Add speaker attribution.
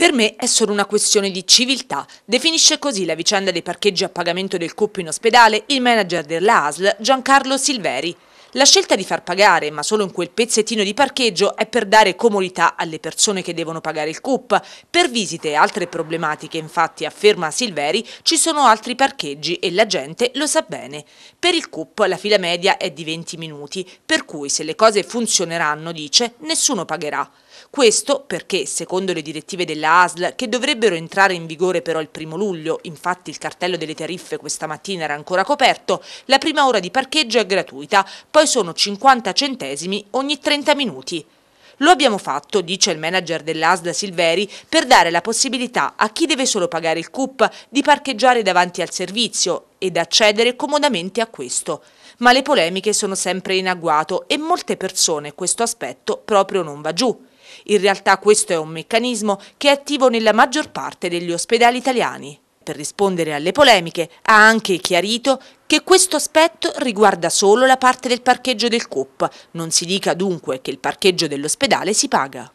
Speaker 1: Per me è solo una questione di civiltà. Definisce così la vicenda dei parcheggi a pagamento del CUP in ospedale il manager della ASL Giancarlo Silveri. La scelta di far pagare, ma solo in quel pezzettino di parcheggio, è per dare comodità alle persone che devono pagare il CUP. Per visite e altre problematiche, infatti, afferma Silveri, ci sono altri parcheggi e la gente lo sa bene. Per il CUP la fila media è di 20 minuti, per cui se le cose funzioneranno, dice, nessuno pagherà. Questo perché, secondo le direttive della ASL, che dovrebbero entrare in vigore però il primo luglio, infatti il cartello delle tariffe questa mattina era ancora coperto, la prima ora di parcheggio è gratuita, poi poi sono 50 centesimi ogni 30 minuti. Lo abbiamo fatto, dice il manager dell'Asda Silveri, per dare la possibilità a chi deve solo pagare il CUP di parcheggiare davanti al servizio ed accedere comodamente a questo. Ma le polemiche sono sempre in agguato e molte persone questo aspetto proprio non va giù. In realtà questo è un meccanismo che è attivo nella maggior parte degli ospedali italiani. Per rispondere alle polemiche ha anche chiarito che questo aspetto riguarda solo la parte del parcheggio del COP, non si dica dunque che il parcheggio dell'ospedale si paga.